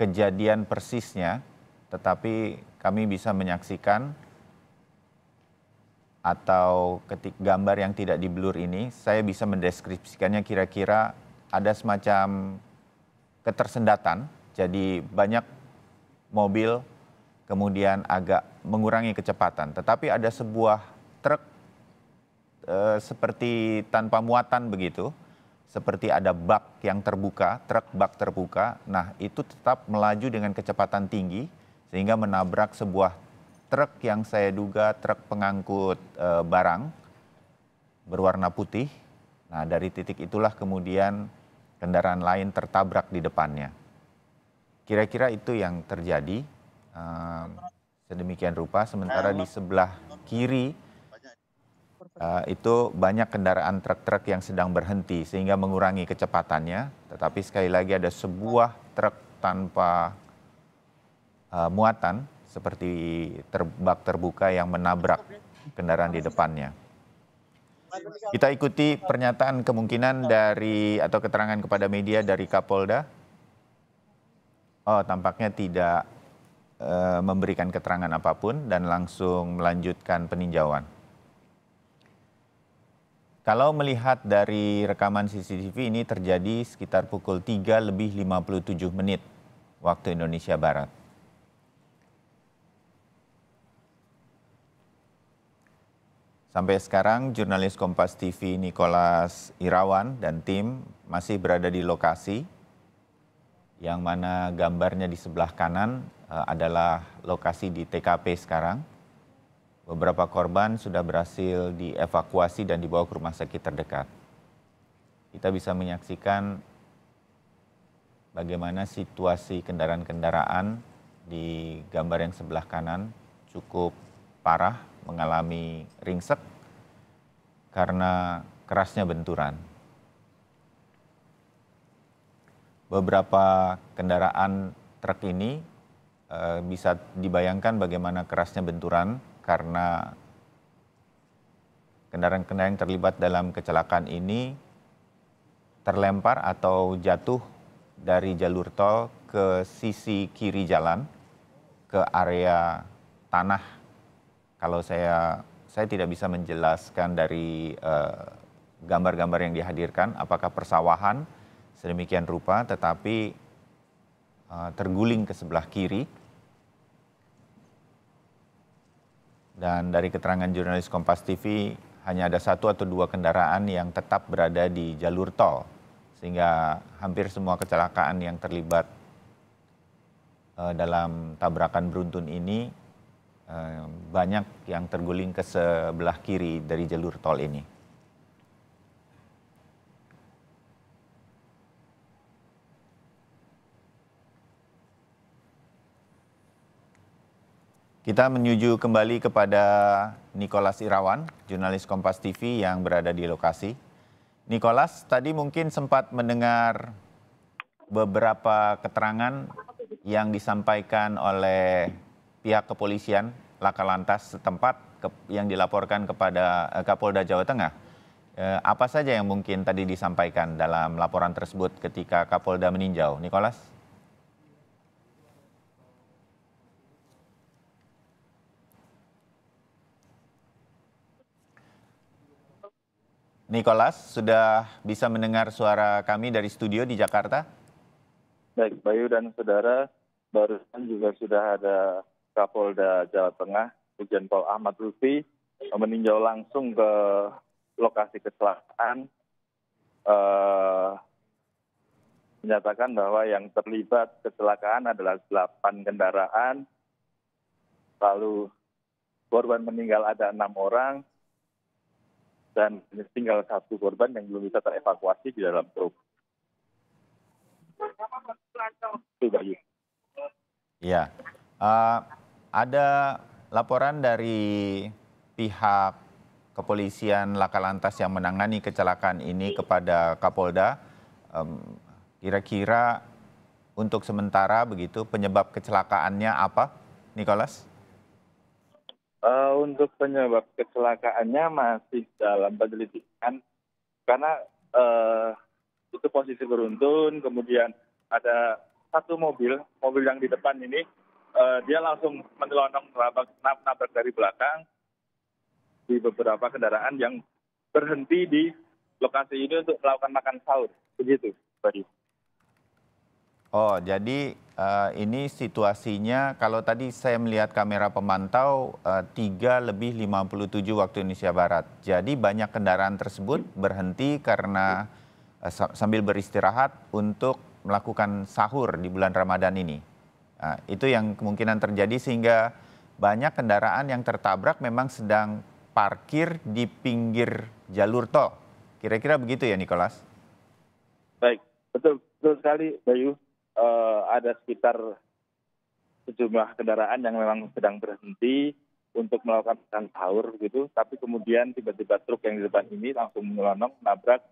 kejadian persisnya, tetapi kami bisa menyaksikan atau ketik gambar yang tidak di blur ini, saya bisa mendeskripsikannya kira-kira ada semacam ketersendatan. Jadi banyak mobil kemudian agak mengurangi kecepatan. Tetapi ada sebuah truk e, seperti tanpa muatan begitu seperti ada bak yang terbuka, truk bak terbuka. Nah, itu tetap melaju dengan kecepatan tinggi sehingga menabrak sebuah truk yang saya duga truk pengangkut e, barang berwarna putih. Nah, dari titik itulah kemudian kendaraan lain tertabrak di depannya. Kira-kira itu yang terjadi. E, sedemikian rupa sementara di sebelah kiri Eh, itu banyak kendaraan truk-truk yang sedang berhenti sehingga mengurangi kecepatannya. Tetapi sekali lagi ada sebuah truk tanpa uh, muatan seperti terbak terbuka yang menabrak kendaraan di depannya. Kita ikuti pernyataan kemungkinan dari atau keterangan kepada media dari Kapolda. Oh, tampaknya tidak uh, memberikan keterangan apapun dan langsung melanjutkan peninjauan. Kalau melihat dari rekaman CCTV ini terjadi sekitar pukul 3 lebih 57 menit waktu Indonesia Barat. Sampai sekarang jurnalis Kompas TV Nikolas Irawan dan tim masih berada di lokasi yang mana gambarnya di sebelah kanan eh, adalah lokasi di TKP sekarang. Beberapa korban sudah berhasil dievakuasi dan dibawa ke rumah sakit terdekat. Kita bisa menyaksikan bagaimana situasi kendaraan-kendaraan di gambar yang sebelah kanan cukup parah mengalami ringsek karena kerasnya benturan. Beberapa kendaraan truk ini eh, bisa dibayangkan bagaimana kerasnya benturan karena kendaraan-kendaraan yang terlibat dalam kecelakaan ini terlempar atau jatuh dari jalur tol ke sisi kiri jalan ke area tanah. Kalau saya saya tidak bisa menjelaskan dari eh, gambar-gambar uh, yang dihadirkan apakah persawahan sedemikian rupa tetapi uh, terguling ke sebelah kiri Dan dari keterangan jurnalis Kompas TV, hanya ada satu atau dua kendaraan yang tetap berada di jalur tol. Sehingga hampir semua kecelakaan yang terlibat uh, dalam tabrakan beruntun ini uh, banyak yang terguling ke sebelah kiri dari jalur tol ini. Kita menuju kembali kepada Nikolas Irawan, jurnalis Kompas TV yang berada di lokasi. Nikolas, tadi mungkin sempat mendengar beberapa keterangan yang disampaikan oleh pihak kepolisian laka lantas setempat yang dilaporkan kepada eh, Kapolda Jawa Tengah. Eh, apa saja yang mungkin tadi disampaikan dalam laporan tersebut ketika Kapolda meninjau, Nikolas? Nicholas, sudah bisa mendengar suara kami dari studio di Jakarta? Baik, Bayu dan saudara, barusan juga sudah ada Kapolda Jawa Tengah, Hujan Pol Ahmad Rufi meninjau langsung ke lokasi kecelakaan, eh, menyatakan bahwa yang terlibat kecelakaan adalah 8 kendaraan, lalu korban meninggal ada enam orang, dan tinggal satu korban yang belum bisa terevakuasi di dalam truk. Iya. Uh, ada laporan dari pihak kepolisian laka lantas yang menangani kecelakaan ini kepada Kapolda. Um, kira-kira untuk sementara begitu penyebab kecelakaannya apa, Nicholas? Uh, untuk penyebab kecelakaannya masih dalam penyelidikan karena uh, itu posisi beruntun, kemudian ada satu mobil, mobil yang di depan ini uh, dia langsung menelonong nabrak, nabrak dari belakang di beberapa kendaraan yang berhenti di lokasi ini untuk melakukan makan sahur, begitu, tadi. Oh, jadi uh, ini situasinya kalau tadi saya melihat kamera pemantau uh, eh, 3 lebih 57 waktu Indonesia Barat. Jadi banyak kendaraan tersebut berhenti karena uh, sambil beristirahat untuk melakukan sahur di bulan Ramadan ini. Uh, itu yang kemungkinan terjadi sehingga banyak kendaraan yang tertabrak memang sedang parkir di pinggir jalur tol. Kira-kira begitu ya Nikolas? Baik, betul, betul sekali Bayu. Eh, ada sekitar sejumlah kendaraan yang memang sedang berhenti untuk melakukan makan sahur gitu, tapi kemudian tiba-tiba truk yang di depan ini langsung menyelonong nabrak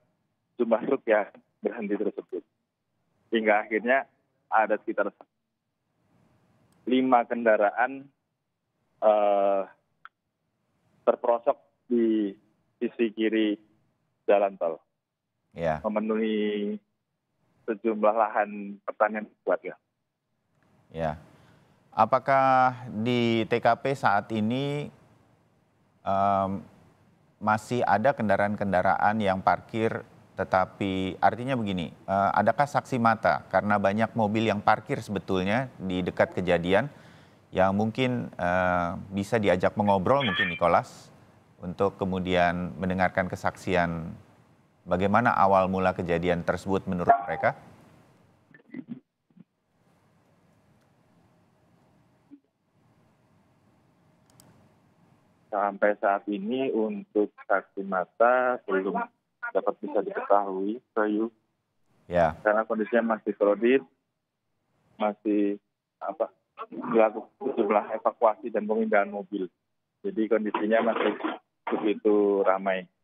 jumlah truk yang berhenti tersebut. Hingga akhirnya ada sekitar lima kendaraan uh, terperosok di sisi kiri jalan tol. Ya. Memenuhi sejumlah lahan pertanian buat Ya. ya. Apakah di TKP saat ini um, masih ada kendaraan-kendaraan yang parkir tetapi artinya begini, uh, adakah saksi mata karena banyak mobil yang parkir sebetulnya di dekat kejadian yang mungkin uh, bisa diajak mengobrol mungkin Nicholas untuk kemudian mendengarkan kesaksian bagaimana awal mula kejadian tersebut menurut Reka? Sampai saat ini untuk saksi mata belum dapat bisa diketahui, Bayu. Ya. Karena kondisinya masih kredit, masih apa dilakukan sejumlah evakuasi dan pemindahan mobil. Jadi kondisinya masih begitu ramai.